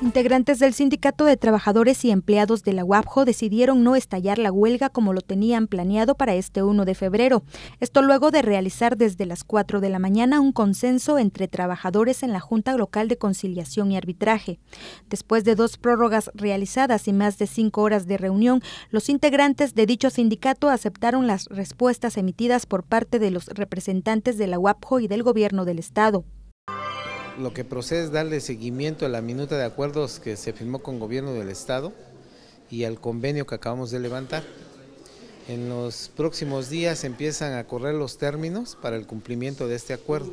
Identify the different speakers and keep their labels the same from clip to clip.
Speaker 1: Integrantes del Sindicato de Trabajadores y Empleados de la UAPJO decidieron no estallar la huelga como lo tenían planeado para este 1 de febrero. Esto luego de realizar desde las 4 de la mañana un consenso entre trabajadores en la Junta Local de Conciliación y Arbitraje. Después de dos prórrogas realizadas y más de cinco horas de reunión, los integrantes de dicho sindicato aceptaron las respuestas emitidas por parte de los representantes de la UAPJO y del Gobierno del Estado
Speaker 2: lo que procede es darle seguimiento a la minuta de acuerdos que se firmó con el gobierno del estado y al convenio que acabamos de levantar. En los próximos días empiezan a correr los términos para el cumplimiento de este acuerdo.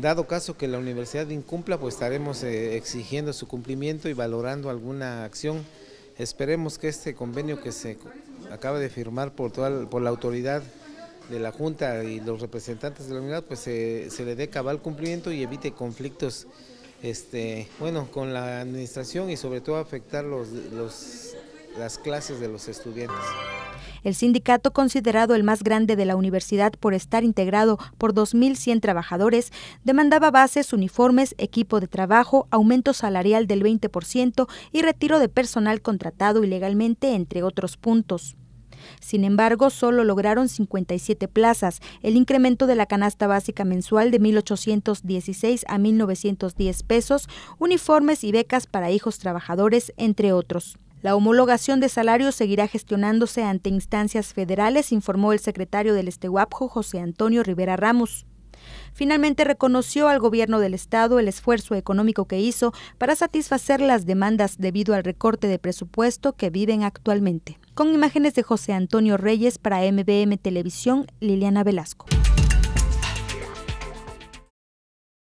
Speaker 2: Dado caso que la universidad incumpla, pues estaremos eh, exigiendo su cumplimiento y valorando alguna acción. Esperemos que este convenio que se acaba de firmar por, por la autoridad de la Junta y los representantes de la unidad, pues se, se le dé cabal cumplimiento y evite conflictos este, bueno, con la administración y sobre todo afectar los, los, las clases de los estudiantes.
Speaker 1: El sindicato, considerado el más grande de la universidad por estar integrado por 2.100 trabajadores, demandaba bases, uniformes, equipo de trabajo, aumento salarial del 20% y retiro de personal contratado ilegalmente, entre otros puntos. Sin embargo, solo lograron 57 plazas, el incremento de la canasta básica mensual de 1.816 a 1.910 pesos, uniformes y becas para hijos trabajadores, entre otros. La homologación de salarios seguirá gestionándose ante instancias federales, informó el secretario del Esteguapjo, José Antonio Rivera Ramos. Finalmente reconoció al gobierno del Estado el esfuerzo económico que hizo para satisfacer las demandas debido al recorte de presupuesto que viven actualmente. Con imágenes de José Antonio Reyes para MBM Televisión, Liliana Velasco.